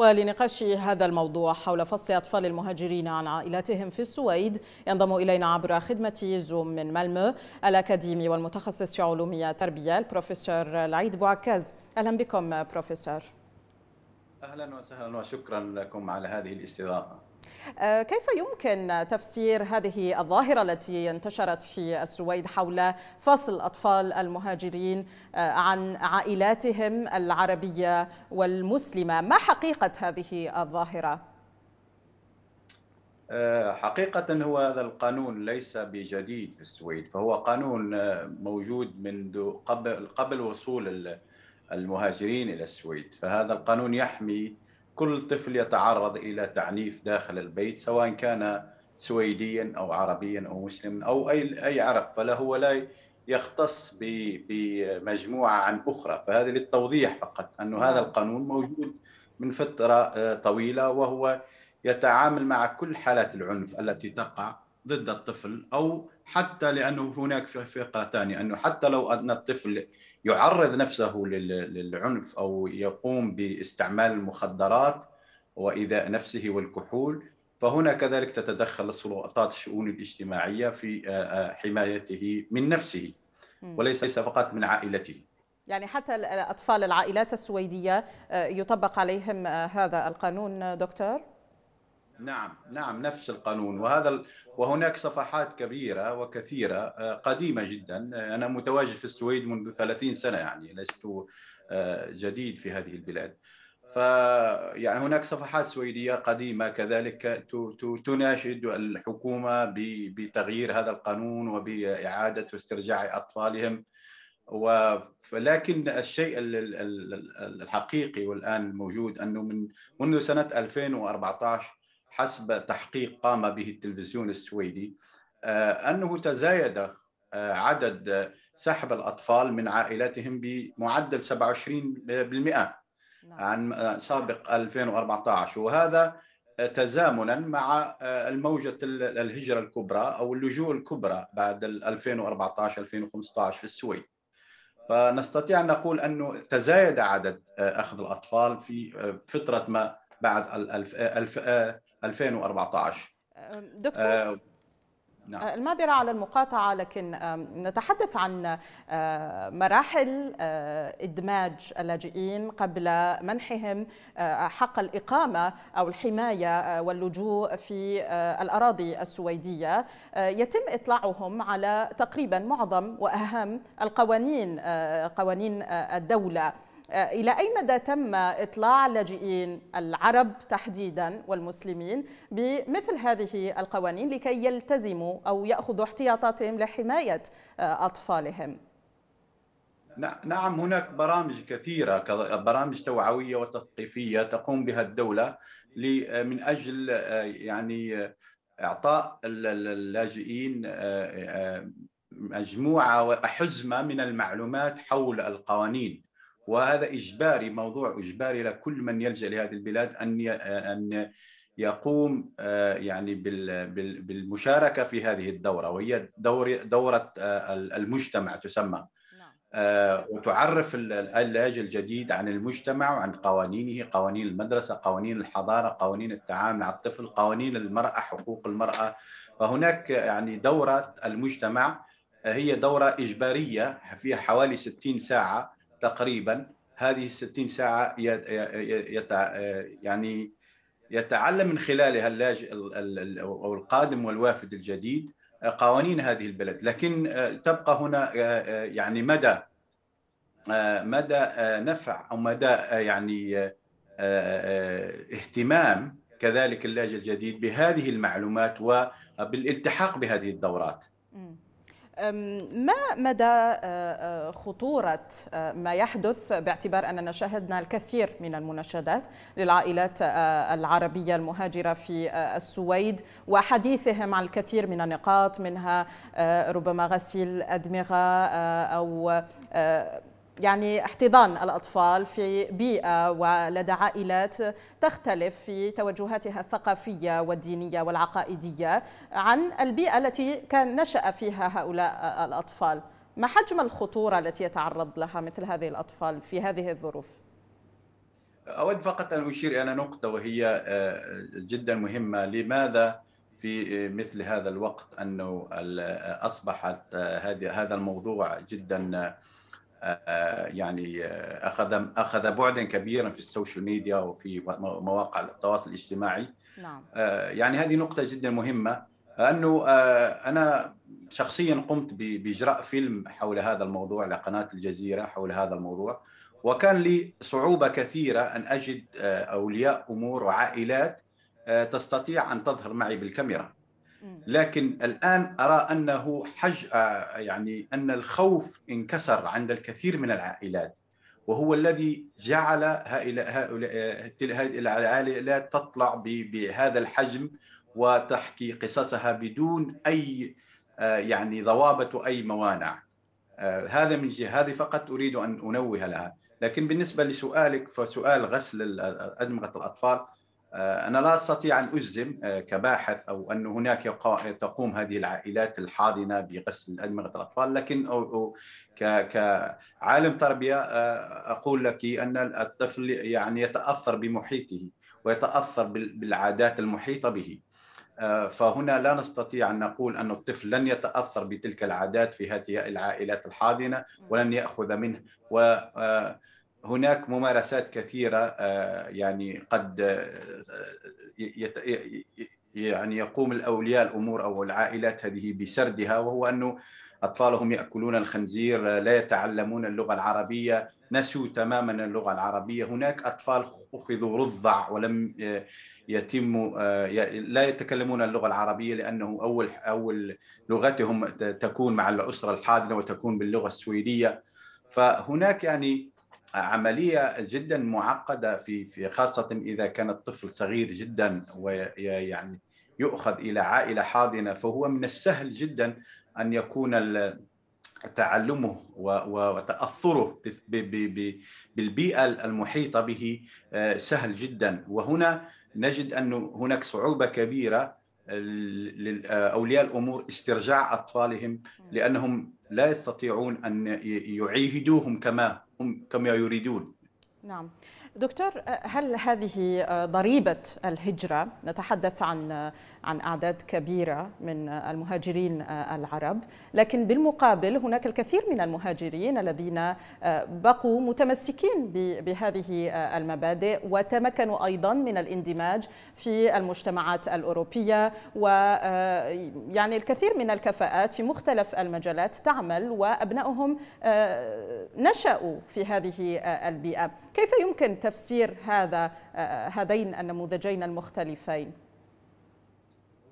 ولنقاش هذا الموضوع حول فصل أطفال المهاجرين عن عائلاتهم في السويد ينضم إلينا عبر خدمة زوم من مالمو الأكاديمي والمتخصص في علوم التربية البروفيسور العيد بوعكاز أهلا بكم بروفيسور أهلا وسهلا وشكرا لكم على هذه الاستضافة آه، كيف يمكن تفسير هذه الظاهرة التي انتشرت في السويد حول فصل أطفال المهاجرين آه، عن عائلاتهم العربية والمسلمة ما حقيقة هذه الظاهرة؟ آه، حقيقة هو هذا القانون ليس بجديد في السويد فهو قانون موجود منذ قبل قبل وصول المهاجرين إلى السويد فهذا القانون يحمي كل طفل يتعرض الى تعنيف داخل البيت سواء كان سويديا او عربيا او مسلما او اي اي فلا هو لا يختص بمجموعه عن اخرى فهذا للتوضيح فقط انه هذا نعم. القانون موجود من فتره آه، طويله وهو يتعامل مع كل حالات العنف التي تقع ضد الطفل او حتى لانه هناك في فقره ثانيه انه حتى لو ان الطفل يعرض نفسه للعنف او يقوم باستعمال المخدرات وايذاء نفسه والكحول فهنا كذلك تتدخل السلطات الشؤون الاجتماعيه في حمايته من نفسه وليس فقط من عائلته يعني حتى الاطفال العائلات السويديه يطبق عليهم هذا القانون دكتور نعم نعم نفس القانون وهذا وهناك صفحات كبيرة وكثيرة آه، قديمة جدا آه، أنا متواجد في السويد منذ 30 سنة يعني لست آه، جديد في هذه البلاد ف يعني هناك صفحات سويدية قديمة كذلك تناشد الحكومة بتغيير هذا القانون وبإعادة واسترجاع أطفالهم ولكن الشيء الحقيقي والآن الموجود أنه من منذ سنة 2014 حسب تحقيق قام به التلفزيون السويدي آه، انه تزايد آه، عدد سحب الاطفال من عائلاتهم بمعدل 27% نعم. عن آه، سابق 2014 وهذا تزامنا مع الموجة الهجرة الكبرى أو اللجوء الكبرى بعد 2014-2015 في السويد فنستطيع أن نقول أنه تزايد عدد أخذ الأطفال في فترة ما بعد 2014 دكتور آه نعم. آه، على المقاطعة لكن نتحدث عن آه، مراحل آه، إدماج اللاجئين قبل منحهم حق الإقامة أو الحماية واللجوء في الأراضي السويدية يتم إطلاعهم على تقريبا معظم وأهم القوانين قوانين الدولة آه، إلى أي مدى تم إطلاع اللاجئين العرب تحديدا والمسلمين بمثل هذه القوانين لكي يلتزموا أو يأخذوا احتياطاتهم لحماية آه، أطفالهم؟ نعم هناك برامج كثيرة برامج توعوية وتثقيفية تقوم بها الدولة آه، من أجل يعني إعطاء اللاجئين مجموعة وحزمة من المعلومات حول القوانين وهذا إجباري موضوع إجباري لكل من يلجأ لهذه البلاد أن أن يقوم آه، يعني بالمشاركة في هذه الدورة وهي دورة آه، المجتمع تسمى نعم. آه، وتعرف اللاجئ الجديد عن المجتمع وعن قوانينه قوانين المدرسة قوانين الحضارة قوانين التعامل مع الطفل قوانين المرأة حقوق المرأة فهناك يعني دورة المجتمع هي دورة إجبارية فيها حوالي 60 ساعة تقريبا هذه 60 ساعه يتع يعني يتعلم من خلالها اللاجئ او القادم والوافد الجديد قوانين هذه البلد لكن آه، تبقى هنا آه، آه، يعني مدى مدى نفع او مدى يعني اهتمام كذلك اللاجئ الجديد بهذه المعلومات وبالالتحاق بهذه الدورات ما مدى آه، آه، خطورة آه، ما يحدث باعتبار أننا شاهدنا الكثير من المناشدات للعائلات العربية المهاجرة في السويد وحديثهم عن الكثير من النقاط منها ربما غسيل أدمغة أو يعني احتضان الأطفال في بيئة ولدى عائلات تختلف في توجهاتها الثقافية والدينية والعقائدية عن البيئة التي كان نشأ فيها هؤلاء الأطفال ما حجم الخطورة التي يتعرض لها مثل هذه الأطفال في هذه الظروف؟ أود فقط أن أشير إلى نقطة وهي آه، جدا مهمة لماذا في مثل هذا الوقت أنه أصبحت آه، هذا الموضوع جدا آه، يعني اخذ اخذ بعدا كبيرا في السوشيال ميديا وفي مواقع التواصل الاجتماعي نعم. آه، يعني هذه نقطه جدا مهمه لانه آه، انا شخصيا قمت باجراء فيلم حول هذا الموضوع لقناه الجزيره حول هذا الموضوع وكان لي صعوبه كثيره ان اجد آه، اولياء امور وعائلات تستطيع ان تظهر معي بالكاميرا لكن الان ارى انه حج آه، يعني ان الخوف انكسر عند الكثير من العائلات وهو الذي جعل هؤلاء العائلات تطلع بهذا الحجم وتحكي قصصها بدون اي آه، يعني ضوابط واي موانع آه، هذا من جهه هذه فقط اريد ان انوه لها لكن بالنسبه لسؤالك فسؤال غسل ادمغه الاطفال آه، أنا لا أستطيع أن أجزم آه، كباحث أو أن هناك تقوم هذه العائلات الحاضنة بغسل أدمغة الأطفال لكن كعالم تربية آه، أقول لك أن الطفل يعني يتأثر بمحيطه ويتأثر بالعادات المحيطة به فهنا لا نستطيع أن نقول أن الطفل لن يتأثر بتلك العادات في هذه العائلات الحاضنة ولن يأخذ منه و هناك ممارسات كثيرة آه، يعني قد آه، يعني يقوم الأولياء الأمور أو العائلات هذه بسردها وهو أنه أطفالهم يأكلون الخنزير آه، لا يتعلمون اللغة العربية نسوا تماما اللغة العربية هناك أطفال أخذوا رضع ولم يتم لا يتكلمون اللغة العربية لأنه أول أول لغتهم تكون مع الأسرة الحاضنة وتكون باللغة السويدية فهناك يعني عملية جدا معقدة في في خاصة إذا كان الطفل صغير جدا ويعني يؤخذ إلى عائلة حاضنة فهو من السهل جدا أن يكون تعلمه وتأثره بالبيئة المحيطة به آه، سهل جدا وهنا نجد أن هناك صعوبة كبيرة آه، لأولياء آه، الأمور استرجاع أطفالهم لأنهم لا يستطيعون أن يعيهدوهم كما هم كما يريدون نعم دكتور هل هذه آه، ضريبة الهجرة نتحدث عن آه، عن أعداد كبيرة من آه، المهاجرين العرب لكن بالمقابل هناك الكثير من المهاجرين الذين بقوا متمسكين بهذه المبادئ وتمكنوا أيضا من الاندماج في المجتمعات الأوروبية ويعني الكثير من الكفاءات في مختلف المجالات تعمل وأبنائهم نشأوا في هذه البيئة كيف يمكن تفسير هذا هذين النموذجين المختلفين؟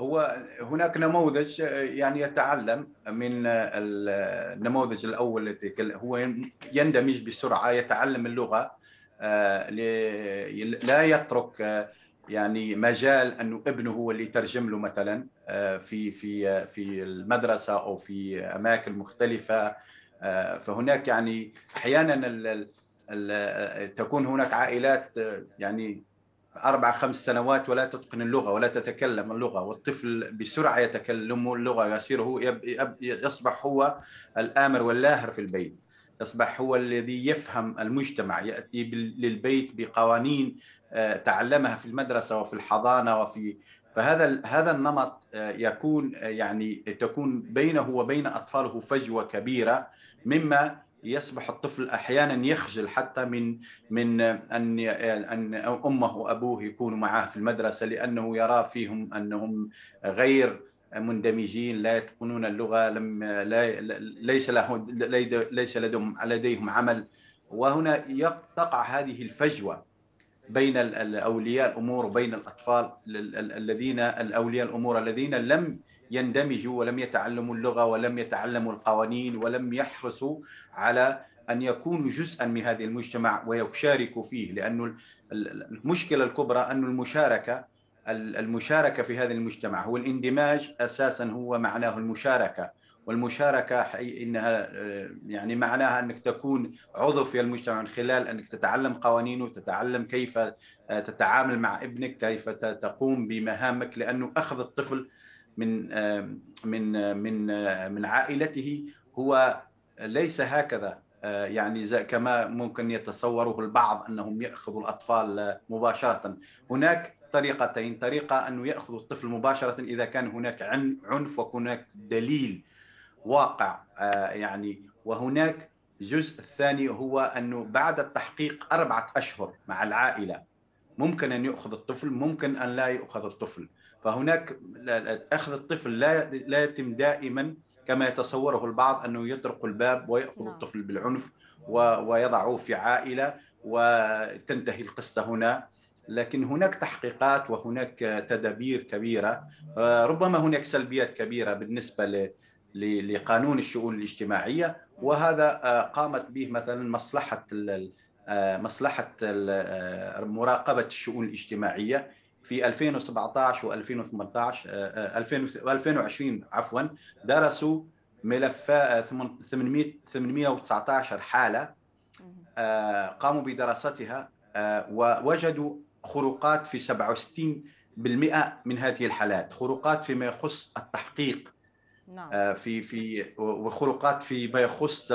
هو هناك نموذج يعني يتعلم من النموذج الاول الذي هو يندمج بسرعه يتعلم اللغه آه، لا يترك آه، يعني مجال انه ابنه هو اللي يترجم له مثلا آه، في في في المدرسه او في اماكن مختلفه فهناك يعني احيانا تكون هناك عائلات يعني أربع خمس سنوات ولا تتقن اللغة ولا تتكلم اللغة والطفل بسرعة يتكلم اللغة يصير هو يصبح هو الآمر واللاهر في البيت يصبح هو الذي يفهم المجتمع يأتي للبيت بقوانين آه، تعلمها في المدرسة وفي الحضانة وفي فهذا هذا النمط آه، يكون آه، يعني تكون بينه وبين اطفاله فجوه كبيره مما يصبح الطفل احيانا يخجل حتى من من ان ان امه وابوه يكونوا معاه في المدرسه لانه يرى فيهم انهم غير مندمجين لا يتقنون اللغه لم لا ليس له ليس لديهم لديهم عمل وهنا تقع هذه الفجوه بين الاولياء الامور وبين الاطفال الذين الاولياء الامور الذين لم يندمجوا ولم يتعلموا اللغة ولم يتعلموا القوانين ولم يحرصوا على أن يكونوا جزءا من هذا المجتمع ويشاركوا فيه لأن المشكلة الكبرى أن المشاركة المشاركة في هذا المجتمع هو الاندماج أساسا هو معناه المشاركة والمشاركة إنها آه، يعني معناها أنك تكون عضو في المجتمع من خلال أنك تتعلم قوانينه تتعلم كيف آه، تتعامل مع ابنك كيف تقوم بمهامك لأنه أخذ الطفل من آه، من آه، من آه، من عائلته هو ليس هكذا يعني كما ممكن يتصوره البعض انهم ياخذوا الاطفال مباشره هناك طريقتين طريقه انه ياخذ الطفل مباشره اذا كان هناك عنف وهناك دليل واقع يعني وهناك جزء الثاني هو انه بعد التحقيق اربعه اشهر مع العائله ممكن ان يؤخذ الطفل ممكن ان لا يؤخذ الطفل فهناك اخذ الطفل لا لا يتم دائما كما يتصوره البعض انه يطرق الباب وياخذ نعم. الطفل بالعنف ويضعه في عائله وتنتهي القصه هنا لكن هناك تحقيقات وهناك تدابير كبيره آه، ربما هناك سلبيات كبيره بالنسبه لقانون الشؤون الاجتماعيه وهذا آه، قامت به مثلا مصلحه آه، مصلحه مراقبه الشؤون الاجتماعيه في 2017 و2018 2020 عفوا درسوا ملف 800 آه، 819 حاله آه، قاموا بدراستها آه، ووجدوا خروقات في 67% من هذه الحالات خروقات فيما يخص التحقيق نعم. في في وخروقات فيما يخص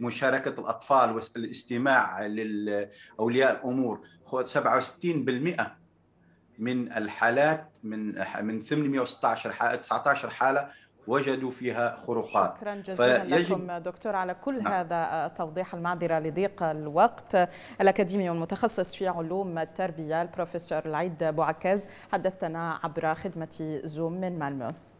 مشاركه الاطفال والاستماع لاولياء الامور 67% من الحالات من من 816 حاله 19 حاله وجدوا فيها خروقات شكرا جزيلا فيجب... لكم دكتور على كل نعم. هذا التوضيح المعذرة لضيق الوقت الأكاديمي والمتخصص في علوم التربية البروفيسور العيد بوعكاز حدثنا عبر خدمة زوم من مالمو